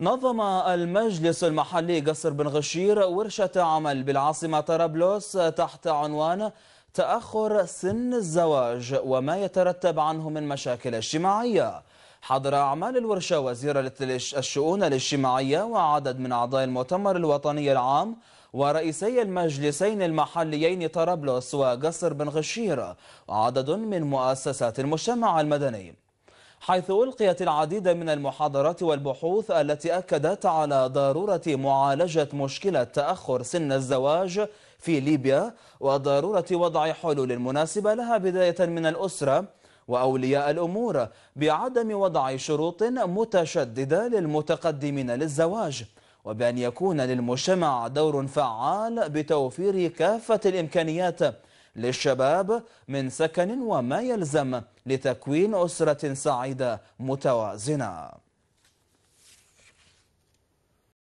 نظم المجلس المحلي قصر بن غشير ورشة عمل بالعاصمة طرابلس تحت عنوان تأخر سن الزواج وما يترتب عنه من مشاكل اجتماعية حضر أعمال الورشة وزير الشؤون الاجتماعية وعدد من أعضاء المؤتمر الوطني العام ورئيسي المجلسين المحليين طرابلس وقصر بن غشير وعدد من مؤسسات المجتمع المدني حيث ألقيت العديد من المحاضرات والبحوث التي أكدت على ضرورة معالجة مشكلة تأخر سن الزواج في ليبيا وضرورة وضع حلول مناسبة لها بداية من الأسرة وأولياء الأمور بعدم وضع شروط متشددة للمتقدمين للزواج وبأن يكون للمجتمع دور فعال بتوفير كافة الإمكانيات للشباب من سكن وما يلزم لتكوين أسرة سعيدة متوازنة